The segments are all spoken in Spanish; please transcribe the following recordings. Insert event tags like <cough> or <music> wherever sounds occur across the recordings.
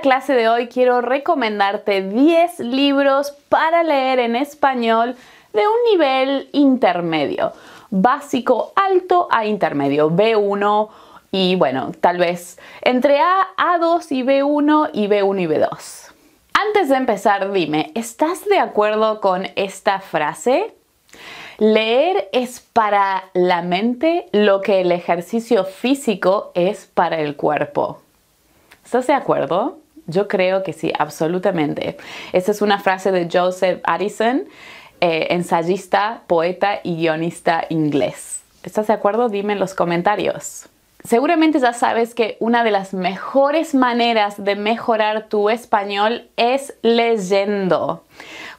clase de hoy quiero recomendarte 10 libros para leer en español de un nivel intermedio, básico alto a intermedio, B1 y bueno, tal vez entre A, A2 y B1 y B1 y B2. Antes de empezar, dime, ¿estás de acuerdo con esta frase? Leer es para la mente lo que el ejercicio físico es para el cuerpo. ¿Estás de acuerdo? Yo creo que sí, absolutamente. Esa es una frase de Joseph Addison, eh, ensayista, poeta y guionista inglés. ¿Estás de acuerdo? Dime en los comentarios. Seguramente ya sabes que una de las mejores maneras de mejorar tu español es leyendo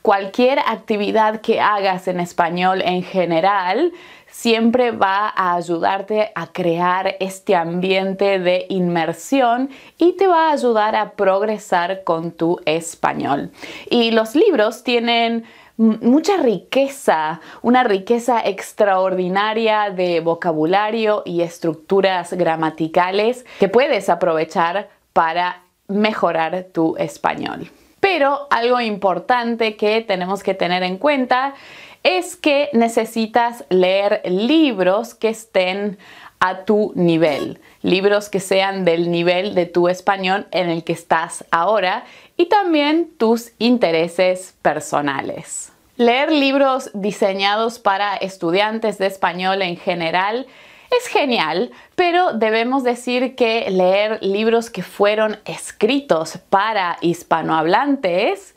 cualquier actividad que hagas en español en general siempre va a ayudarte a crear este ambiente de inmersión y te va a ayudar a progresar con tu español. Y los libros tienen mucha riqueza, una riqueza extraordinaria de vocabulario y estructuras gramaticales que puedes aprovechar para mejorar tu español. Pero algo importante que tenemos que tener en cuenta es que necesitas leer libros que estén a tu nivel, libros que sean del nivel de tu español en el que estás ahora y también tus intereses personales. Leer libros diseñados para estudiantes de español en general es genial, pero debemos decir que leer libros que fueron escritos para hispanohablantes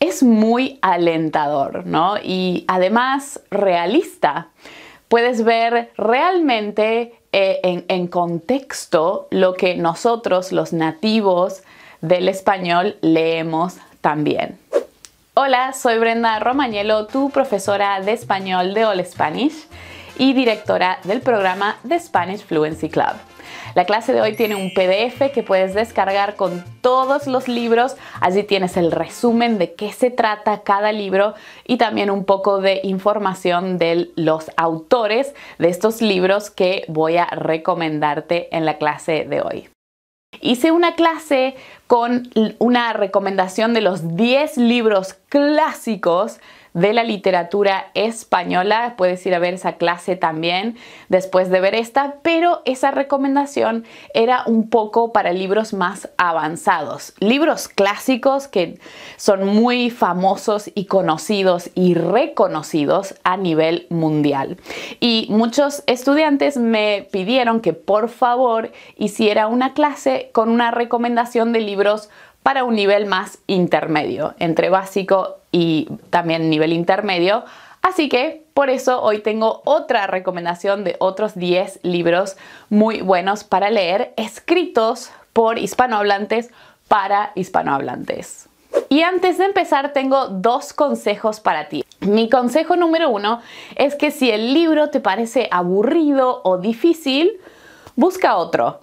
es muy alentador, ¿no? Y además realista. Puedes ver realmente eh, en, contexto lo que nosotros, los nativos del español, leemos también. Hola, soy Brenda Romagnello, tu profesora de español de All Spanish y directora del programa The Spanish Fluency Club. La clase de hoy tiene un PDF que puedes descargar con todos los libros. Allí tienes el resumen de qué se trata cada libro y también un poco de información de los autores de estos libros que voy a recomendarte en la clase de hoy. Hice una clase con una recomendación de los 10 libros clásicos de la literatura española. Puedes ir a ver esa clase también después de ver esta, pero esa recomendación era un poco para libros más avanzados. Libros clásicos que son muy famosos y conocidos y reconocidos a nivel mundial. Y muchos estudiantes me pidieron que por favor hiciera una clase con una recomendación de libros para un nivel más intermedio, entre básico y también nivel intermedio. Así que por eso hoy tengo otra recomendación de otros 10 libros muy buenos para leer, escritos por hispanohablantes para hispanohablantes. Y antes de empezar tengo dos consejos para ti. Mi consejo número uno es que si el libro te parece aburrido o difícil, busca otro.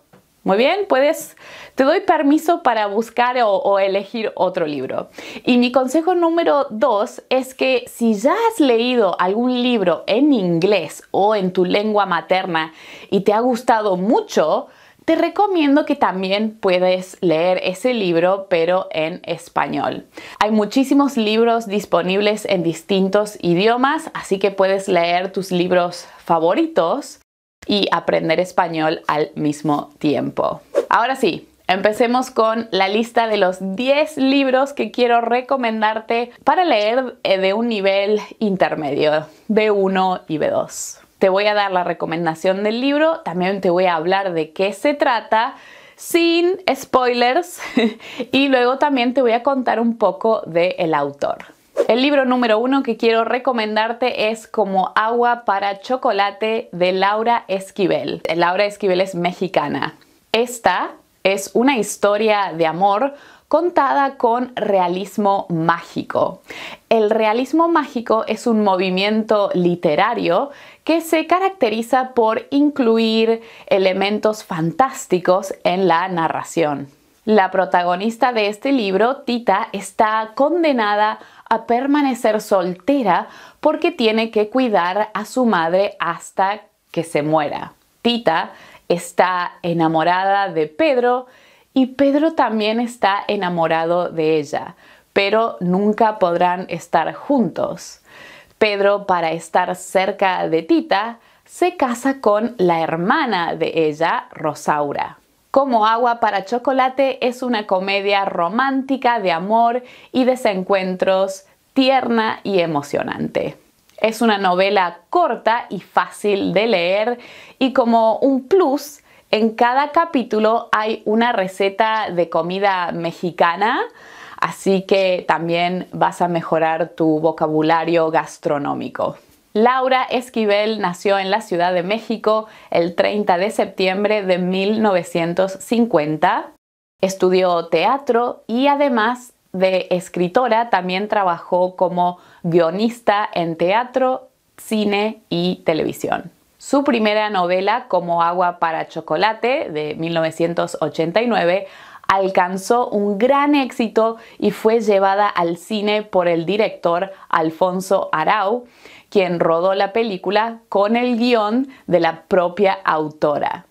Muy bien, puedes, te doy permiso para buscar o, o, elegir otro libro. Y mi consejo número dos es que si ya has leído algún libro en inglés o en tu lengua materna y te ha gustado mucho, te recomiendo que también puedes leer ese libro pero en español. Hay muchísimos libros disponibles en distintos idiomas, así que puedes leer tus libros favoritos y aprender español al mismo tiempo. Ahora sí, Empecemos con la lista de los 10 libros que quiero recomendarte para leer eh, de un nivel intermedio, B1 y B2. Te voy a dar la recomendación del libro, también te voy a hablar de qué se trata sin spoilers <laughs> y luego también te voy a contar un poco del el autor. El libro número uno que quiero recomendarte es Como agua para chocolate de Laura Esquivel. Laura Esquivel es mexicana. Esta es una historia de amor contada con realismo mágico. El realismo mágico es un movimiento literario que se caracteriza por incluir elementos fantásticos en la narración. La protagonista de este libro, Tita, está condenada a permanecer soltera porque tiene que cuidar a su madre hasta que se muera. Tita está enamorada de Pedro y Pedro también está enamorado de ella, pero nunca podrán estar juntos. Pedro, para estar cerca de Tita, se casa con la hermana de ella, Rosaura. Como agua para chocolate es una comedia romántica de amor y desencuentros, tierna y emocionante. Es una novela corta y fácil de leer y como un plus, en cada capítulo hay una receta de comida mexicana, así que también vas a mejorar tu vocabulario gastronómico. Laura Esquivel nació en la Ciudad de México el 30 de septiembre de 1950. Estudió teatro y además de escritora también trabajó como guionista en teatro, cine y televisión. Su primera novela, Como agua para chocolate, de 1989, alcanzó un gran éxito y fue llevada al cine por el director Alfonso Arau quien rodó la película con el guión de la propia autora.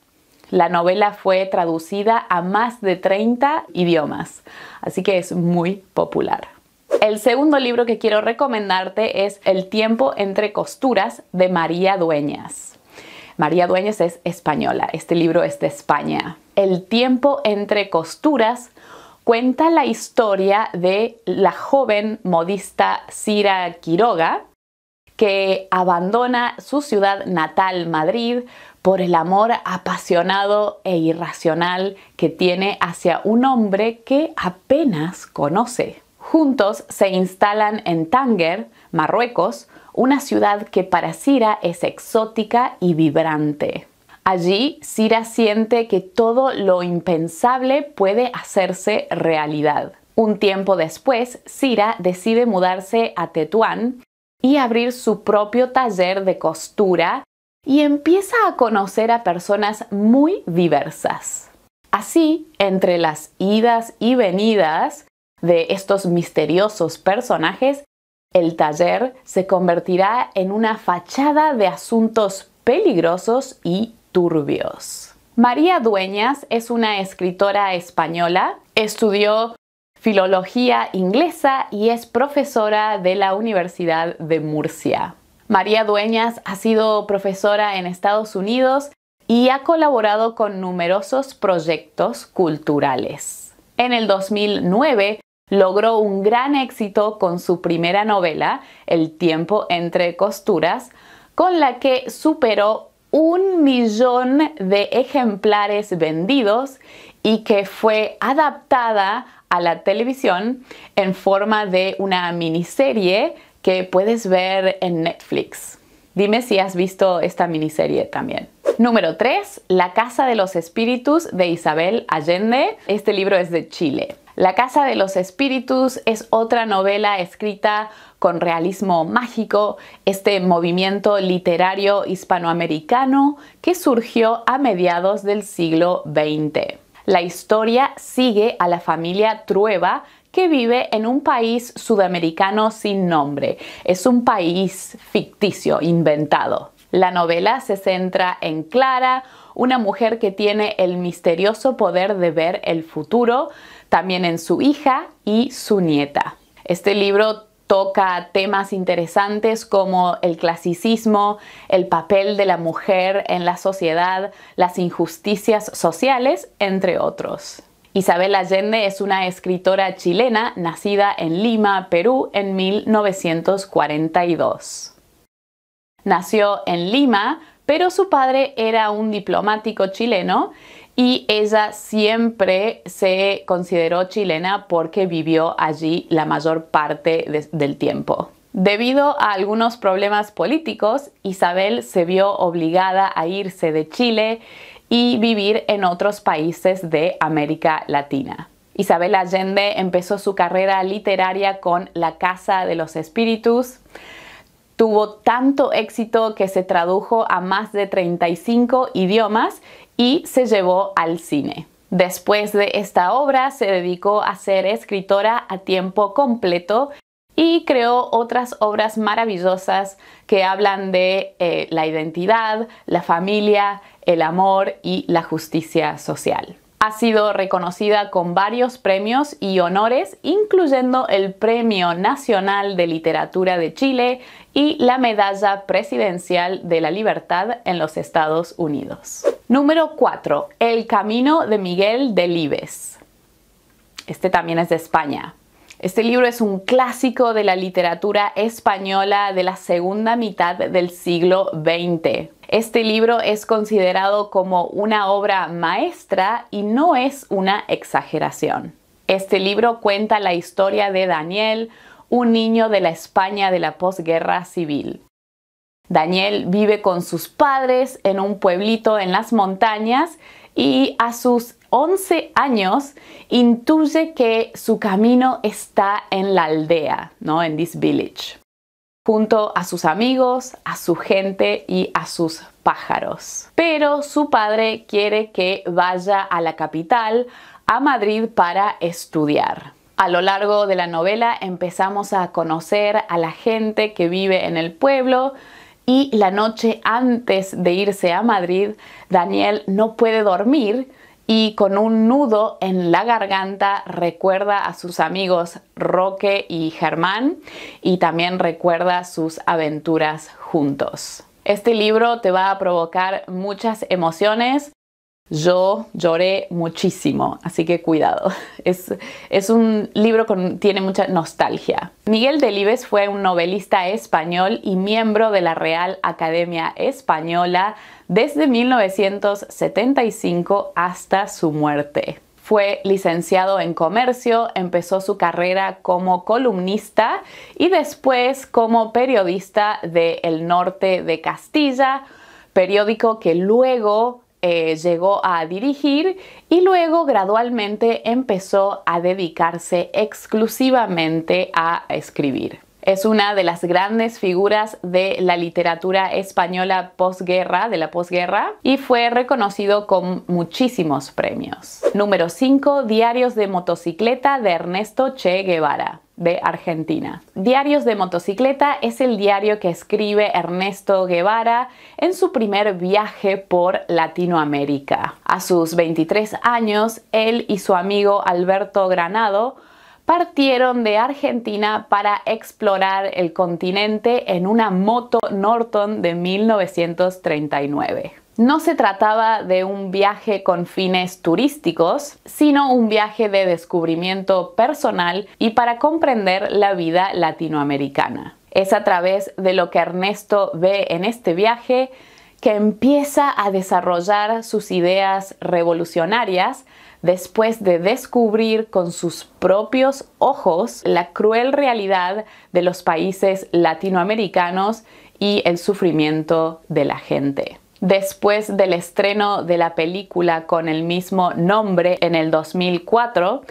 La novela fue traducida a más de 30 idiomas, así que es muy popular. El segundo libro que quiero recomendarte es El tiempo entre costuras de María Dueñas. María Dueñas es española, este libro es de España. El tiempo entre costuras cuenta la historia de la joven modista Cira Quiroga, que abandona su ciudad natal, Madrid, por el amor apasionado e irracional que tiene hacia un hombre que apenas conoce. Juntos se instalan en Tánger, Marruecos, una ciudad que para Sira es exótica y vibrante. Allí, Sira siente que todo lo impensable puede hacerse realidad. Un tiempo después, Sira decide mudarse a Tetuán, abrir su propio taller de costura y empieza a conocer a personas muy diversas. Así, entre las idas y venidas de estos misteriosos personajes, el taller se convertirá en una fachada de asuntos peligrosos y turbios. María Dueñas es una escritora española, estudió filología inglesa y es profesora de la Universidad de Murcia. María Dueñas ha sido profesora en Estados Unidos y ha colaborado con numerosos proyectos culturales. En el 2009 logró un gran éxito con su primera novela, El tiempo entre costuras, con la que superó un millón de ejemplares vendidos y que fue adaptada a la televisión en forma de una miniserie que puedes ver en Netflix. Dime si has visto esta miniserie también. Número 3. La Casa de los Espíritus de Isabel Allende. Este libro es de Chile. La Casa de los Espíritus es otra novela escrita con realismo mágico, este movimiento literario hispanoamericano que surgió a mediados del siglo XX. La historia sigue a la familia Trueba que vive en un país sudamericano sin nombre. Es un país ficticio, inventado. La novela se centra en Clara, una mujer que tiene el misterioso poder de ver el futuro, también en su hija y su nieta. Este libro toca temas interesantes como el clasicismo, el papel de la mujer en la sociedad, las injusticias sociales, entre otros. Isabel Allende es una escritora chilena nacida en Lima, Perú, en 1942. Nació en Lima, pero su padre era un diplomático chileno y ella siempre se consideró chilena porque vivió allí la mayor parte del tiempo. Debido a algunos problemas políticos, Isabel se vio obligada a irse de Chile y vivir en otros países de América Latina. Isabel Allende empezó su carrera literaria con La Casa de los Espíritus. Tuvo tanto éxito que se tradujo a más de 35 idiomas y se llevó al cine. Después de esta obra se dedicó a ser escritora a tiempo completo y creó otras obras maravillosas que hablan de eh, la identidad, la familia, el amor y la justicia social. Ha sido reconocida con varios premios y honores, incluyendo el Premio Nacional de Literatura de Chile y la Medalla Presidencial de la Libertad en los Estados Unidos. Número 4. El Camino de Miguel Delibes. Este también es de España. Este libro es un clásico de la literatura española de la segunda mitad del siglo XX. Este libro es considerado como una obra maestra y no es una exageración. Este libro cuenta la historia de Daniel, un niño de la España de la posguerra civil. Daniel vive con sus padres en un pueblito en las montañas y a sus 11 años intuye que su camino está en la aldea, ¿no? En this village, junto a sus amigos, a su gente y a sus pájaros. Pero su padre quiere que vaya a la capital, a Madrid, para estudiar. A lo largo de la novela empezamos a conocer a la gente que vive en el pueblo y la noche antes de irse a Madrid, Daniel no puede dormir y con un nudo en la garganta recuerda a sus amigos Roque y Germán y también recuerda sus aventuras juntos. Este libro te va a provocar muchas emociones yo lloré muchísimo, así que cuidado. <laughs> Es, un libro que tiene mucha nostalgia. Miguel Delibes fue un novelista español y miembro de la Real Academia Española desde 1975 hasta su muerte. Fue licenciado en comercio, empezó su carrera como columnista y después como periodista de El Norte de Castilla, periódico que luego eh, llegó a dirigir y luego gradualmente empezó a dedicarse exclusivamente a escribir. Es una de las grandes figuras de la literatura española posguerra, de la posguerra, y fue reconocido con muchísimos premios. Número 5. Diarios de motocicleta de Ernesto Che Guevara de Argentina. Diarios de motocicleta es el diario que escribe Ernesto Guevara en su primer viaje por Latinoamérica. A sus 23 años, él y su amigo Alberto Granado partieron de Argentina para explorar el continente en una moto Norton de 1939. No se trataba de un viaje con fines turísticos, sino un viaje de descubrimiento personal y para comprender la vida latinoamericana. Es a través de lo que Ernesto ve en este viaje que empieza a desarrollar sus ideas revolucionarias después de descubrir con sus propios ojos la cruel realidad de los países latinoamericanos y el sufrimiento de la gente. Después del estreno de la película con el mismo nombre en el 2004,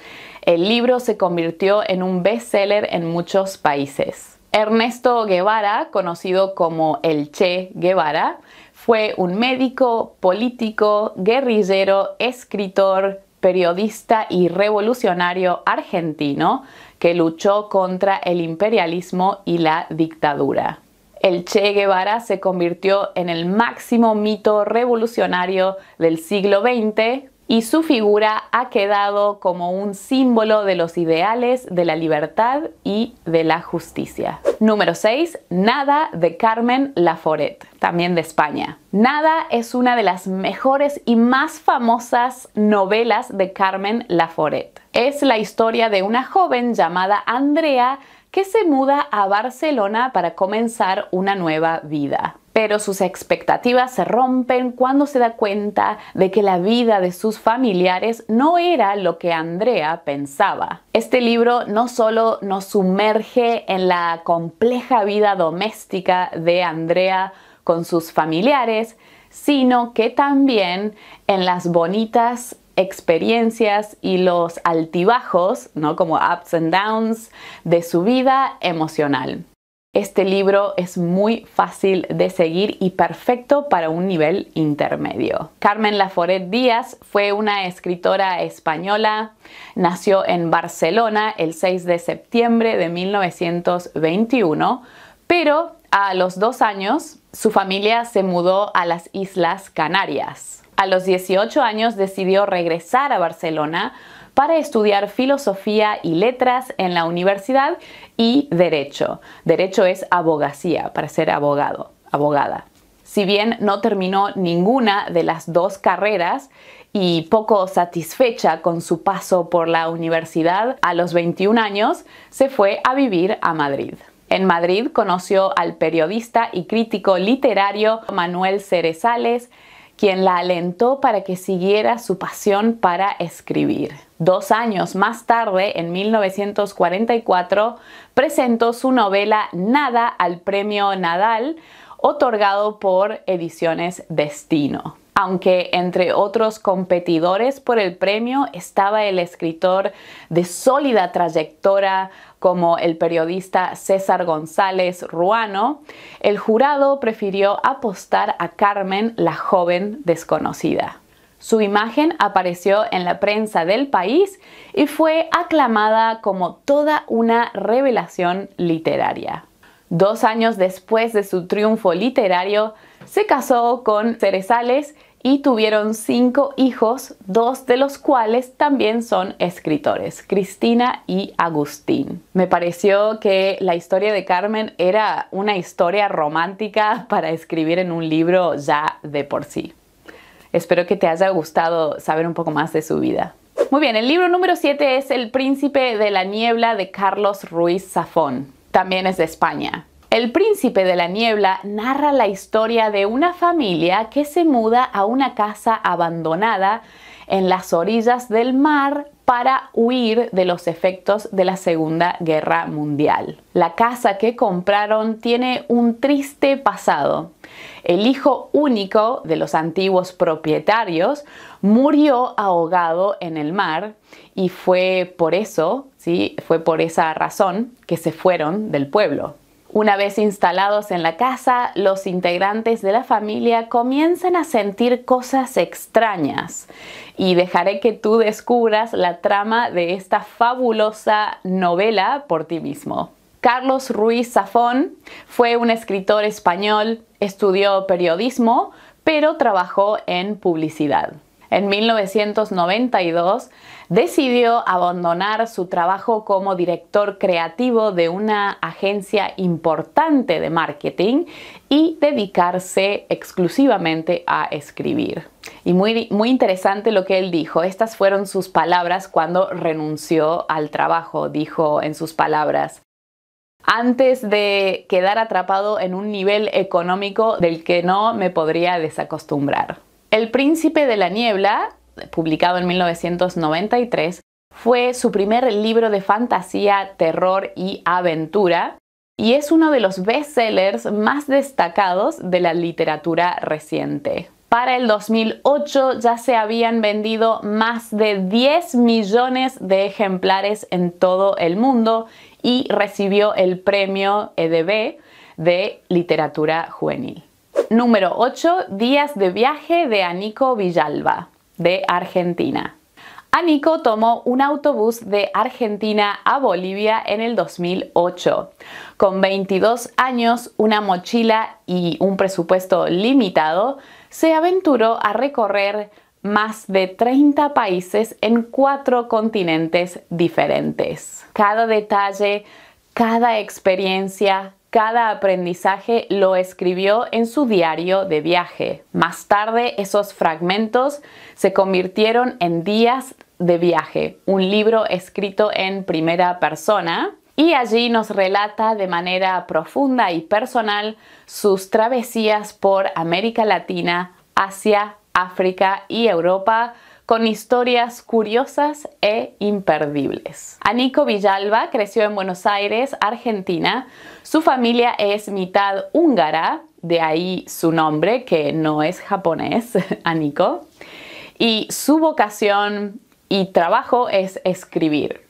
el libro se convirtió en un bestseller en muchos países. Ernesto Guevara, conocido como el Che Guevara, fue un médico, político, guerrillero, escritor, periodista y revolucionario argentino que luchó contra el imperialismo y la dictadura. El Che Guevara se convirtió en el máximo mito revolucionario del siglo XX y su figura ha quedado como un símbolo de los ideales de la libertad y de la justicia. Número 6. Nada de Carmen Laforet, también de España. Nada es una de las mejores y más famosas novelas de Carmen Laforet. Es la historia de una joven llamada Andrea que se muda a Barcelona para comenzar una nueva vida pero sus expectativas se rompen cuando se da cuenta de que la vida de sus familiares no era lo que Andrea pensaba. Este libro no solo nos sumerge en la compleja vida doméstica de Andrea con sus familiares, sino que también en las bonitas experiencias y los altibajos, ¿no? como ups and downs de su vida emocional. Este libro es muy fácil de seguir y perfecto para un nivel intermedio. Carmen Laforet Díaz fue una escritora española, nació en Barcelona el 6 de septiembre de 1921, pero a los dos años su familia se mudó a las Islas Canarias. A los 18 años decidió regresar a Barcelona para estudiar filosofía y letras en la universidad y derecho. Derecho es abogacía, para ser abogado, abogada. Si bien no terminó ninguna de las dos carreras y poco satisfecha con su paso por la universidad, a los 21 años se fue a vivir a Madrid. En Madrid conoció al periodista y crítico literario Manuel Cerezales, quien la alentó para que siguiera su pasión para escribir. Dos años más tarde, en 1944, presentó su novela Nada al Premio Nadal, otorgado por Ediciones Destino aunque entre otros competidores por el premio estaba el escritor de sólida trayectoria como el periodista César González Ruano, el jurado prefirió apostar a Carmen la joven desconocida. Su imagen apareció en la prensa del país y fue aclamada como toda una revelación literaria. Dos años después de su triunfo literario, se casó con Cerezales y tuvieron cinco hijos, dos de los cuales también son escritores, Cristina y Agustín. Me pareció que la historia de Carmen era una historia romántica <laughs> para escribir en un libro ya de por sí. Espero que te haya gustado saber un poco más de su vida. Muy bien, el libro número 7 es El príncipe de la niebla de Carlos Ruiz Zafón. También es de España. El príncipe de la niebla narra la historia de una familia que se muda a una casa abandonada en las orillas del mar para huir de los efectos de la Segunda Guerra Mundial. La casa que compraron tiene un triste pasado. El hijo único de los antiguos propietarios murió ahogado en el mar y fue por eso, ¿sí? fue por esa razón que se fueron del pueblo. Una vez instalados en la casa, los integrantes de la familia comienzan a sentir cosas extrañas y dejaré que tú descubras la trama de esta fabulosa novela por ti mismo. Carlos Ruiz Zafón fue un escritor español, estudió periodismo, pero trabajó en publicidad en 1992, decidió abandonar su trabajo como director creativo de una agencia importante de marketing y dedicarse exclusivamente a escribir. Y muy, muy interesante lo que él dijo. Estas fueron sus palabras cuando renunció al trabajo, dijo en sus palabras. Antes de quedar atrapado en un nivel económico del que no me podría desacostumbrar. El Príncipe de la Niebla, publicado en 1993, fue su primer libro de fantasía, terror y aventura y es uno de los bestsellers más destacados de la literatura reciente. Para el 2008 ya se habían vendido más de 10 millones de ejemplares en todo el mundo y recibió el premio EDB de literatura juvenil número 8, Días de viaje de Anico Villalba, de Argentina. Anico tomó un autobús de Argentina a Bolivia en el 2008. Con 22 años, una mochila y un presupuesto limitado, se aventuró a recorrer más de 30 países en cuatro continentes diferentes. Cada detalle, cada experiencia, cada aprendizaje lo escribió en su diario de viaje. Más tarde esos fragmentos se convirtieron en Días de viaje, un libro escrito en primera persona y allí nos relata de manera profunda y personal sus travesías por América Latina, Asia, África y Europa con historias curiosas e imperdibles. Anico Villalba creció en Buenos Aires, Argentina, su familia es mitad húngara, de ahí su nombre, que no es japonés, <laughs> Aniko, y su vocación y trabajo es escribir.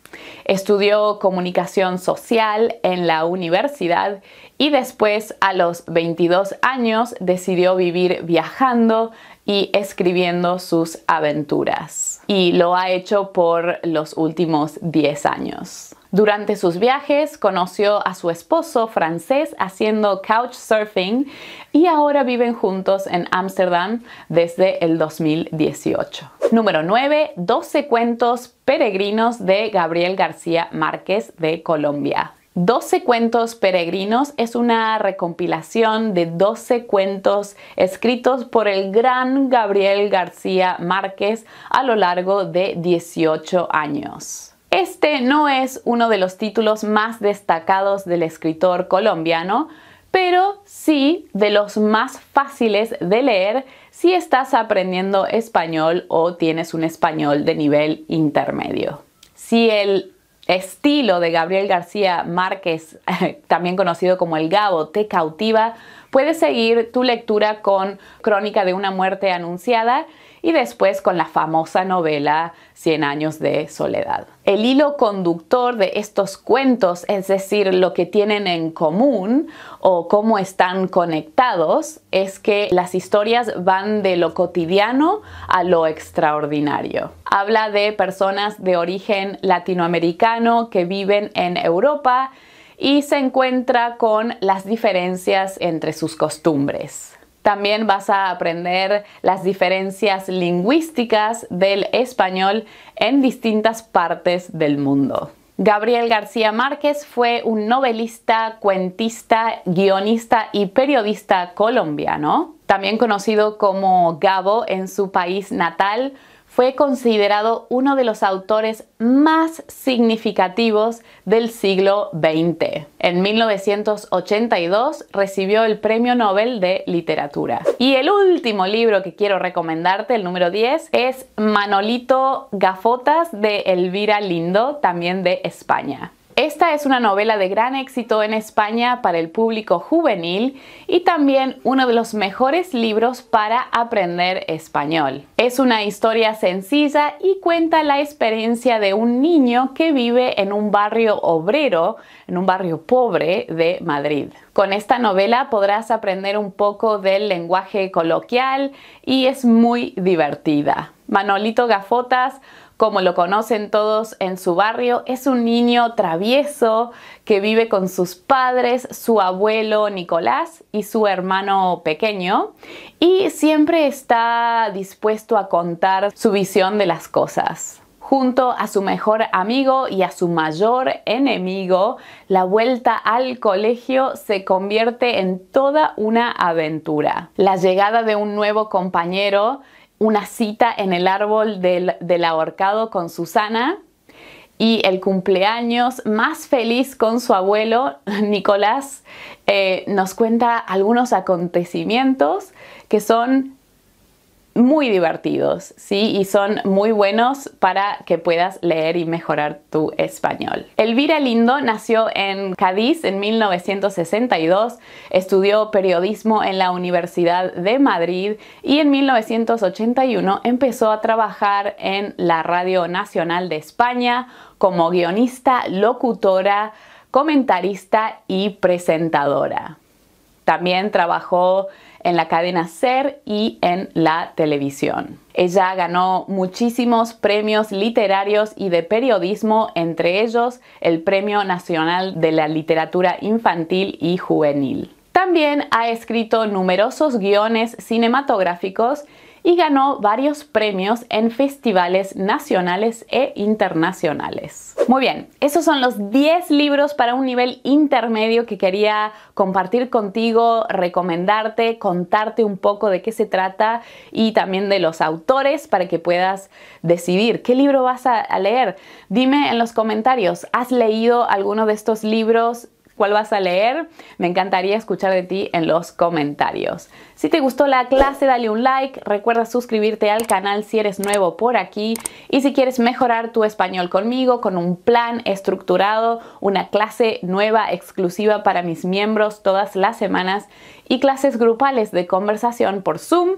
Estudió comunicación social en la universidad y después a los 22 años decidió vivir viajando y escribiendo sus aventuras. Y lo ha hecho por los últimos 10 años. Durante sus viajes conoció a su esposo francés haciendo couchsurfing y ahora viven juntos en Ámsterdam desde el 2018. Número 9. 12 cuentos peregrinos de Gabriel García Márquez de Colombia. 12 cuentos peregrinos es una recompilación de 12 cuentos escritos por el gran Gabriel García Márquez a lo largo de 18 años. Este no es uno de los títulos más destacados del escritor colombiano, pero sí de los más fáciles de leer si estás aprendiendo español o tienes un español de nivel intermedio. Si el estilo de Gabriel García Márquez, <laughs> también conocido como el Gabo, te cautiva, puedes seguir tu lectura con Crónica de una muerte anunciada y después con la famosa novela Cien años de soledad. El hilo conductor de estos cuentos, es decir, lo que tienen en común o cómo están conectados, es que las historias van de lo cotidiano a lo extraordinario. Habla de personas de origen latinoamericano que viven en Europa y se encuentra con las diferencias entre sus costumbres. También vas a aprender las diferencias lingüísticas del español en distintas partes del mundo. Gabriel García Márquez fue un novelista, cuentista, guionista y periodista colombiano, también conocido como Gabo en su país natal, fue considerado uno de los autores más significativos del siglo XX. En 1982 recibió el Premio Nobel de Literatura. Y el último libro que quiero recomendarte, el número 10, es Manolito Gafotas de Elvira Lindo, también de España. Esta es una novela de gran éxito en España para el público juvenil y también uno de los mejores libros para aprender español. Es una historia sencilla y cuenta la experiencia de un niño que vive en un barrio obrero, en un barrio pobre de Madrid. Con esta novela podrás aprender un poco del lenguaje coloquial y es muy divertida. Manolito Gafotas como lo conocen todos en su barrio. Es un niño travieso que vive con sus padres, su abuelo Nicolás y su hermano pequeño y siempre está dispuesto a contar su visión de las cosas junto a su mejor amigo y a su mayor enemigo, la vuelta al colegio se convierte en toda una aventura. La llegada de un nuevo compañero una cita en el árbol del, ahorcado con Susana y el cumpleaños más feliz con su abuelo, <laughs> Nicolás, eh, nos cuenta algunos acontecimientos que son muy divertidos, ¿sí? Y son muy buenos para que puedas leer y mejorar tu español. Elvira Lindo nació en Cádiz en 1962, estudió periodismo en la Universidad de Madrid y en 1981 empezó a trabajar en la Radio Nacional de España como guionista, locutora, comentarista y presentadora. También trabajó en la cadena Ser y en la televisión. Ella ganó muchísimos premios literarios y de periodismo, entre ellos el Premio Nacional de la Literatura Infantil y Juvenil. También ha escrito numerosos guiones cinematográficos y ganó varios premios en festivales nacionales e internacionales. Muy bien, esos son los 10 libros para un nivel intermedio que quería compartir contigo, recomendarte, contarte un poco de qué se trata y también de los autores para que puedas decidir qué libro vas a leer. Dime en los comentarios, ¿has leído alguno de estos libros? cuál vas a leer. Me encantaría escuchar de ti en los comentarios. Si te gustó la clase, dale un like. Recuerda suscribirte al canal si eres nuevo por aquí. Y si quieres mejorar tu español conmigo con un plan estructurado, una clase nueva exclusiva para mis miembros todas las semanas y clases grupales de conversación por Zoom,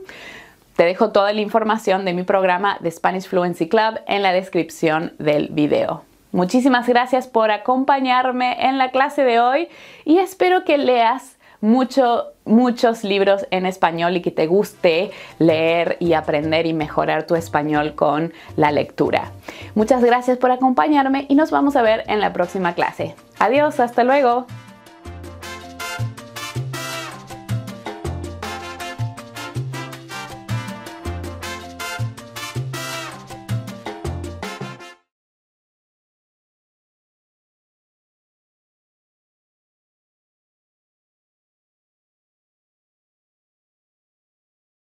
te dejo toda la información de mi programa de Spanish Fluency Club en la descripción del video. Muchísimas gracias por acompañarme en la clase de hoy y espero que leas mucho, muchos libros en español y que te guste leer y aprender y mejorar tu español con la lectura. Muchas gracias por acompañarme y nos vamos a ver en la próxima clase. Adiós, hasta luego.